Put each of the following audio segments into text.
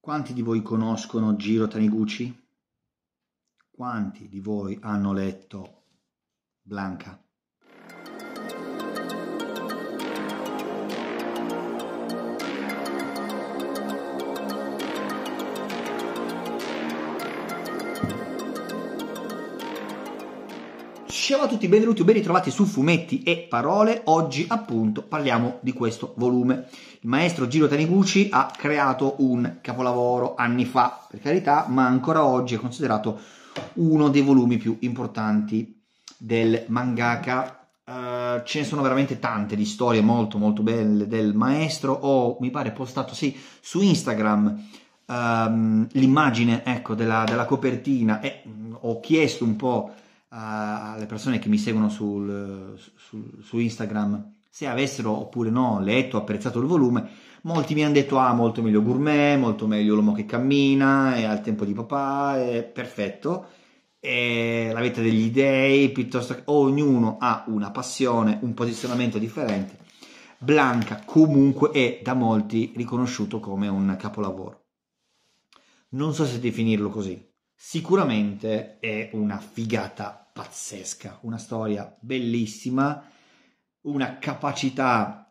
Quanti di voi conoscono Giro Taniguchi? Quanti di voi hanno letto Blanca? Ciao a tutti, benvenuti o ben ritrovati su Fumetti e Parole. Oggi appunto parliamo di questo volume. Il maestro Giro Taniguchi ha creato un capolavoro anni fa, per carità, ma ancora oggi è considerato uno dei volumi più importanti del mangaka. Uh, ce ne sono veramente tante di storie molto molto belle del maestro. Ho, mi pare, postato sì, su Instagram um, l'immagine ecco, della, della copertina e mm, ho chiesto un po' alle persone che mi seguono sul, su, su Instagram se avessero oppure no letto, apprezzato il volume, molti mi hanno detto ah molto meglio Gourmet, molto meglio l'uomo che cammina, e al tempo di papà, è perfetto, e la vetta degli dei, piuttosto che ognuno ha una passione, un posizionamento differente. Blanca comunque è da molti riconosciuto come un capolavoro. Non so se definirlo così, Sicuramente è una figata pazzesca, una storia bellissima, una capacità,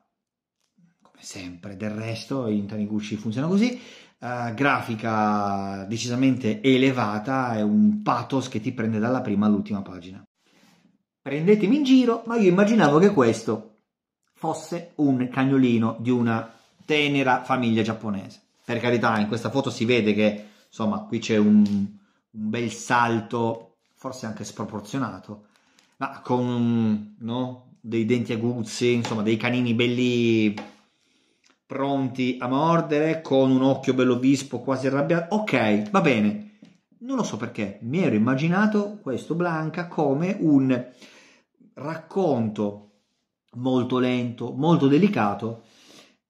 come sempre, del resto in Taniguchi funziona così, uh, grafica decisamente elevata e un pathos che ti prende dalla prima all'ultima pagina. Prendetemi in giro, ma io immaginavo che questo fosse un cagnolino di una tenera famiglia giapponese. Per carità, in questa foto si vede che, insomma, qui c'è un un bel salto, forse anche sproporzionato, ma con no? dei denti aguzzi, insomma dei canini belli pronti a mordere, con un occhio bello vispo, quasi arrabbiato. Ok, va bene. Non lo so perché, mi ero immaginato questo Blanca come un racconto molto lento, molto delicato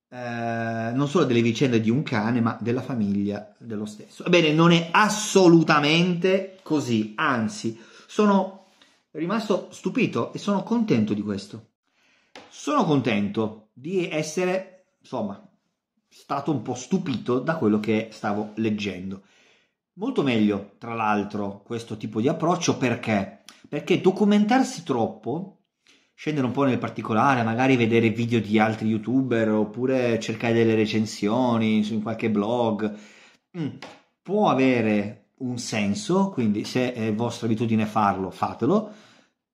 eh, non solo delle vicende di un cane, ma della famiglia dello stesso. Ebbene, non è assolutamente così, anzi, sono rimasto stupito e sono contento di questo. Sono contento di essere, insomma, stato un po' stupito da quello che stavo leggendo. Molto meglio, tra l'altro, questo tipo di approccio perché? Perché documentarsi troppo scendere un po' nel particolare, magari vedere video di altri youtuber oppure cercare delle recensioni su qualche blog, mm, può avere un senso, quindi se è vostra abitudine farlo, fatelo,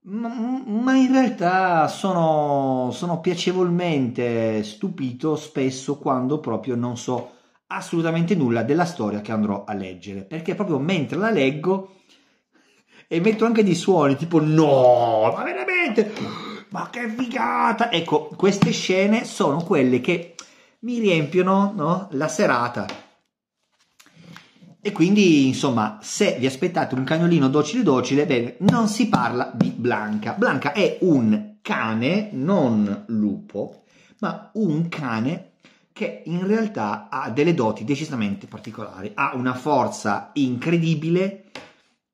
ma, in realtà sono, sono piacevolmente stupito spesso quando proprio non so assolutamente nulla della storia che andrò a leggere, perché proprio mentre la leggo emetto anche dei suoni tipo no, ma veramente ma che figata! Ecco, queste scene sono quelle che mi riempiono no? la serata. E quindi, insomma, se vi aspettate un cagnolino docile docile, bene, non si parla di Blanca. Blanca è un cane, non lupo, ma un cane che in realtà ha delle doti decisamente particolari. Ha una forza incredibile,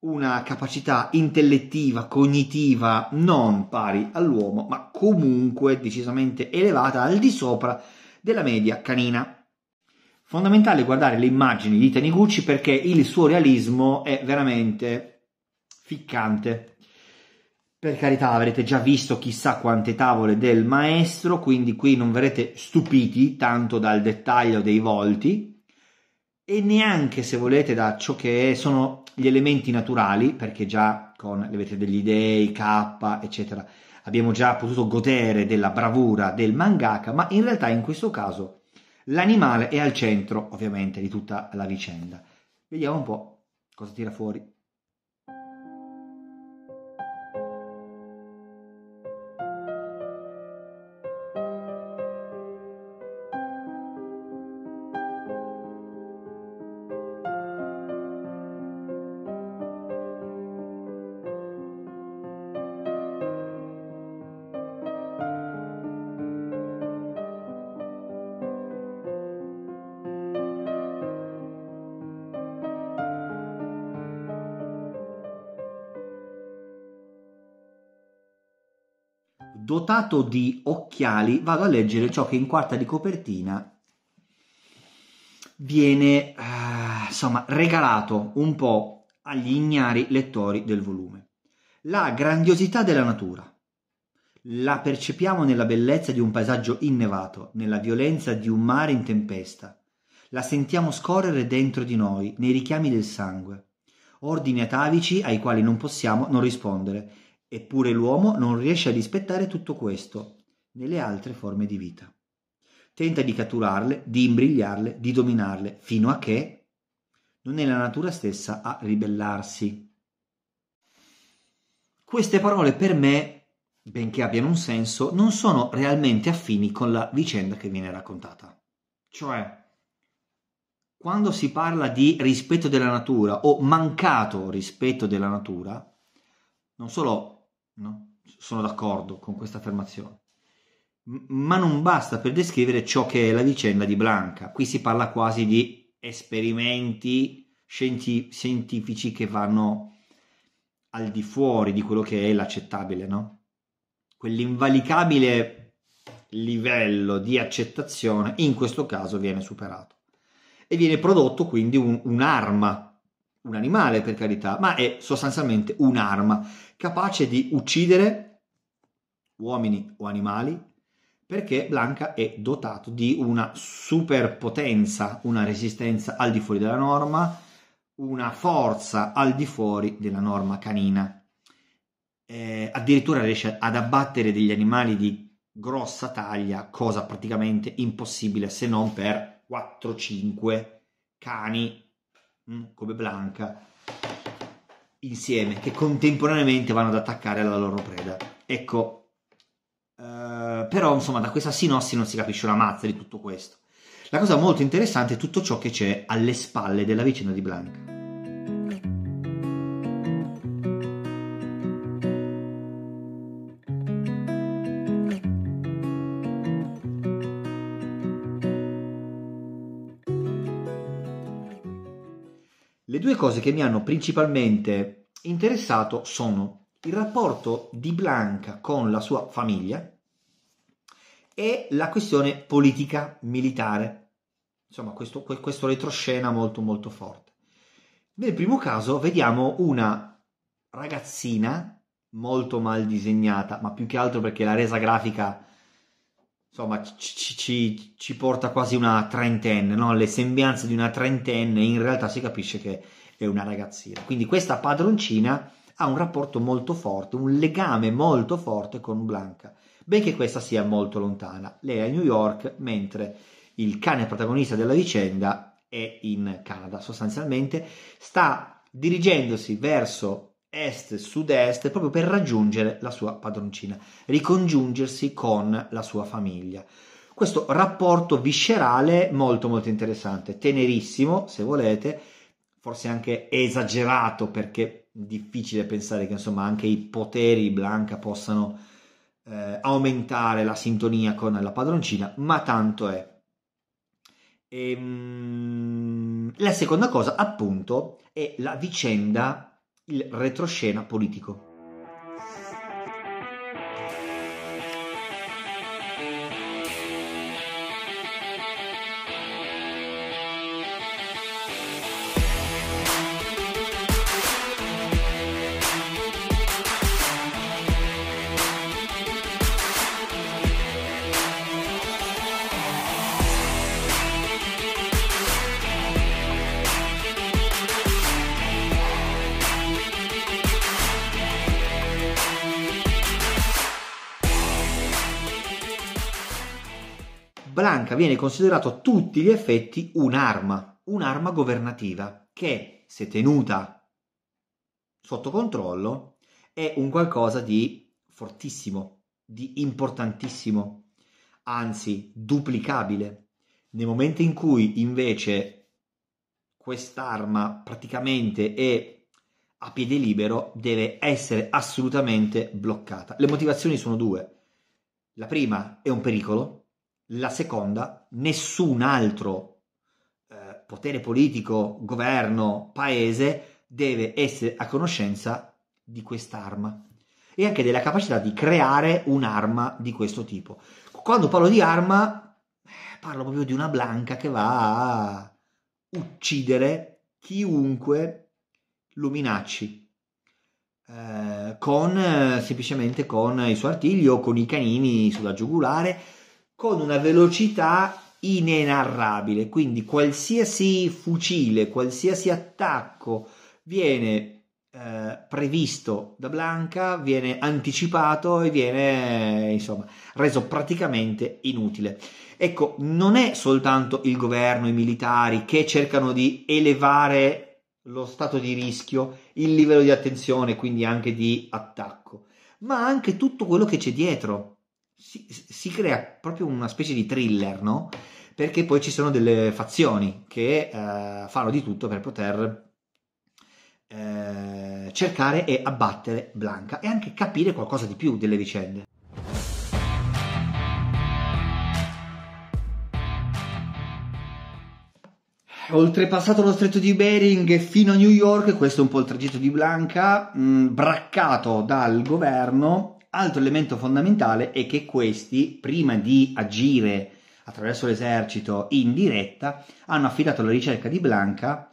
una capacità intellettiva, cognitiva non pari all'uomo, ma comunque decisamente elevata al di sopra della media canina. Fondamentale guardare le immagini di Taniguchi perché il suo realismo è veramente ficcante. Per carità, avrete già visto chissà quante tavole del maestro, quindi qui non verrete stupiti tanto dal dettaglio dei volti, e neanche se volete da ciò che sono gli elementi naturali, perché già con le vete degli dei, K, eccetera, abbiamo già potuto godere della bravura del mangaka, ma in realtà in questo caso l'animale è al centro, ovviamente, di tutta la vicenda. Vediamo un po' cosa tira fuori. Dotato di occhiali, vado a leggere ciò che in quarta di copertina viene, eh, insomma, regalato un po' agli ignari lettori del volume. La grandiosità della natura. La percepiamo nella bellezza di un paesaggio innevato, nella violenza di un mare in tempesta. La sentiamo scorrere dentro di noi, nei richiami del sangue. Ordini atavici ai quali non possiamo non rispondere Eppure l'uomo non riesce a rispettare tutto questo nelle altre forme di vita. Tenta di catturarle, di imbrigliarle, di dominarle, fino a che non è la natura stessa a ribellarsi. Queste parole per me, benché abbiano un senso, non sono realmente affini con la vicenda che viene raccontata. Cioè, quando si parla di rispetto della natura o mancato rispetto della natura, non solo No? Sono d'accordo con questa affermazione. Ma non basta per descrivere ciò che è la vicenda di Blanca. Qui si parla quasi di esperimenti scienti- scientifici che vanno al di fuori di quello che è l'accettabile, no? Quell'invalicabile livello di accettazione in questo caso viene superato e viene prodotto quindi un, un'arma un animale per carità, ma è sostanzialmente un'arma capace di uccidere uomini o animali perché Blanca è dotato di una superpotenza, una resistenza al di fuori della norma, una forza al di fuori della norma canina. Eh, addirittura riesce ad abbattere degli animali di grossa taglia, cosa praticamente impossibile se non per 4-5 cani Mm, come Blanca, insieme, che contemporaneamente vanno ad attaccare la loro preda. Ecco, eh, però insomma da questa sinossi non si capisce una mazza di tutto questo. La cosa molto interessante è tutto ciò che c'è alle spalle della vicenda di Blanca. Le due cose che mi hanno principalmente interessato sono il rapporto di Blanca con la sua famiglia e la questione politica militare. Insomma, questo, questo retroscena molto molto forte. Nel primo caso vediamo una ragazzina molto mal disegnata, ma più che altro perché la resa grafica insomma ci, ci, ci, porta quasi una trentenne, no? le sembianze di una trentenne, in realtà si capisce che è una ragazzina. Quindi questa padroncina ha un rapporto molto forte, un legame molto forte con Blanca, benché questa sia molto lontana. Lei è a New York, mentre il cane protagonista della vicenda è in Canada, sostanzialmente sta dirigendosi verso est-sud-est proprio per raggiungere la sua padroncina, ricongiungersi con la sua famiglia. Questo rapporto viscerale molto molto interessante, tenerissimo se volete, forse anche esagerato perché è difficile pensare che insomma anche i poteri Blanca possano eh, aumentare la sintonia con la padroncina, ma tanto è. E, mm, la seconda cosa appunto è la vicenda il retroscena politico. Blanca viene considerato a tutti gli effetti un'arma, un'arma governativa che, se tenuta sotto controllo, è un qualcosa di fortissimo, di importantissimo, anzi duplicabile. Nel momento in cui invece quest'arma praticamente è a piede libero deve essere assolutamente bloccata. Le motivazioni sono due. La prima è un pericolo, la seconda, nessun altro eh, potere politico, governo, paese deve essere a conoscenza di quest'arma e anche della capacità di creare un'arma di questo tipo. Quando parlo di arma, eh, parlo proprio di una blanca che va a uccidere chiunque lo minacci. Eh, con eh, semplicemente con il suo artiglio, con i canini sulla giugulare, con una velocità inenarrabile, quindi qualsiasi fucile, qualsiasi attacco viene eh, previsto da Blanca, viene anticipato e viene insomma reso praticamente inutile. Ecco, non è soltanto il governo, i militari che cercano di elevare lo stato di rischio, il livello di attenzione, quindi anche di attacco, ma anche tutto quello che c'è dietro, si, si crea proprio una specie di thriller, no? Perché poi ci sono delle fazioni che eh, fanno di tutto per poter eh, cercare e abbattere Blanca e anche capire qualcosa di più delle vicende. oltrepassato lo stretto di Bering fino a New York, questo è un po' il tragitto di Blanca, mh, mm, braccato dal governo Altro elemento fondamentale è che questi, prima di agire attraverso l'esercito in diretta, hanno affidato la ricerca di Blanca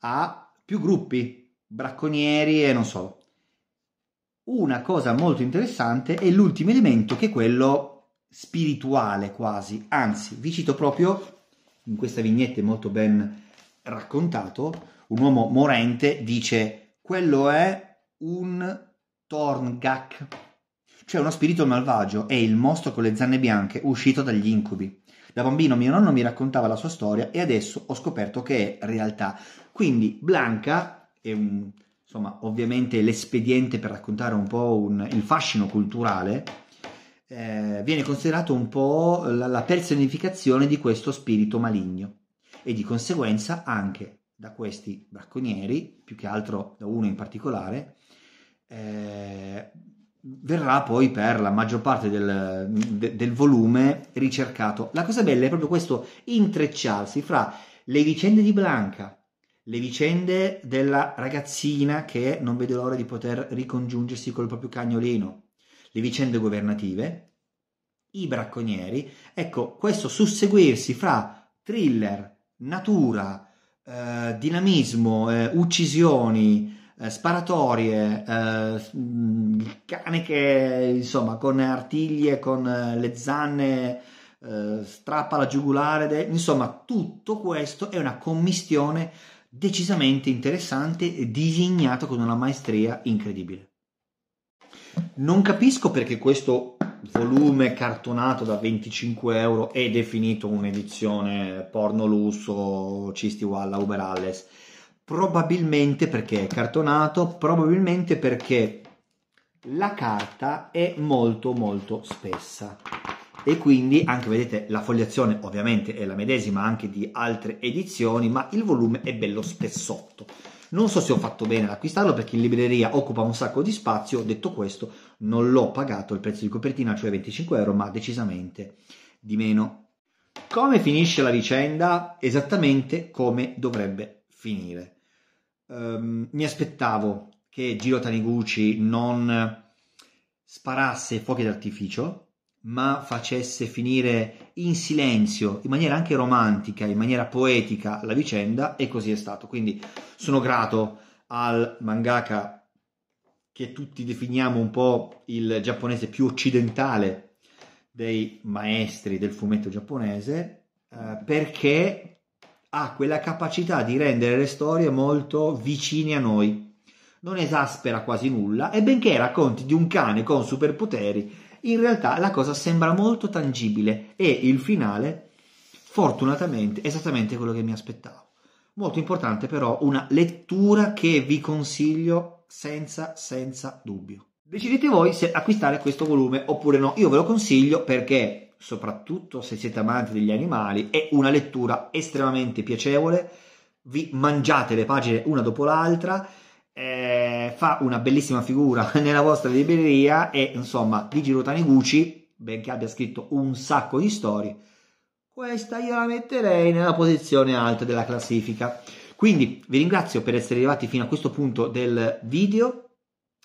a più gruppi, bracconieri e non so. Una cosa molto interessante è l'ultimo elemento che è quello spirituale quasi, anzi vi cito proprio in questa vignetta molto ben raccontato, un uomo morente dice quello è un Torngak c'è cioè, uno spirito malvagio, è il mostro con le zanne bianche uscito dagli incubi. Da bambino mio nonno mi raccontava la sua storia e adesso ho scoperto che è realtà. Quindi Blanca è un, insomma, ovviamente l'espediente per raccontare un po' un, il fascino culturale, eh, viene considerato un po' la, la personificazione di questo spirito maligno e di conseguenza anche da questi bracconieri, più che altro da uno in particolare, eh, verrà poi per la maggior parte del, de, del, volume ricercato. La cosa bella è proprio questo intrecciarsi fra le vicende di Blanca, le vicende della ragazzina che non vede l'ora di poter ricongiungersi col proprio cagnolino, le vicende governative, i bracconieri. Ecco, questo susseguirsi fra thriller, natura, eh, dinamismo, eh, uccisioni, eh, sparatorie, eh, mm, cane che insomma con artiglie, con eh, le zanne eh, strappa la giugulare, de- insomma tutto questo è una commistione decisamente interessante e disegnata con una maestria incredibile. Non capisco perché questo volume cartonato da 25 euro è definito un'edizione porno lusso, cisti walla, uberalles probabilmente perché è cartonato, probabilmente perché la carta è molto molto spessa e quindi anche vedete la fogliazione ovviamente è la medesima anche di altre edizioni ma il volume è bello spessotto non so se ho fatto bene ad acquistarlo perché in libreria occupa un sacco di spazio detto questo non l'ho pagato il prezzo di copertina cioè 25 euro ma decisamente di meno come finisce la vicenda esattamente come dovrebbe finire ehm, mi aspettavo che Giro Taniguchi non sparasse fuochi d'artificio, ma facesse finire in silenzio, in maniera anche romantica, in maniera poetica la vicenda e così è stato. Quindi sono grato al mangaka che tutti definiamo un po' il giapponese più occidentale dei maestri del fumetto giapponese, eh, perché ha quella capacità di rendere le storie molto vicine a noi. Non esaspera quasi nulla e benché racconti di un cane con superpoteri, in realtà la cosa sembra molto tangibile e il finale, fortunatamente, è esattamente quello che mi aspettavo. Molto importante però una lettura che vi consiglio senza, senza dubbio. Decidete voi se acquistare questo volume oppure no. Io ve lo consiglio perché soprattutto se siete amanti degli animali, è una lettura estremamente piacevole. Vi mangiate le pagine una dopo l'altra, eh, fa una bellissima figura nella vostra libreria e insomma, Digiro Taniguchi, benché abbia scritto un sacco di storie, questa io la metterei nella posizione alta della classifica. Quindi vi ringrazio per essere arrivati fino a questo punto del video.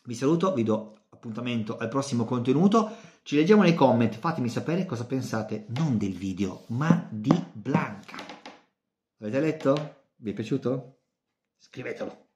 Vi saluto, vi do appuntamento al prossimo contenuto ci leggiamo nei comment, fatemi sapere cosa pensate non del video, ma di Blanca. Avete letto? Vi è piaciuto? Scrivetelo.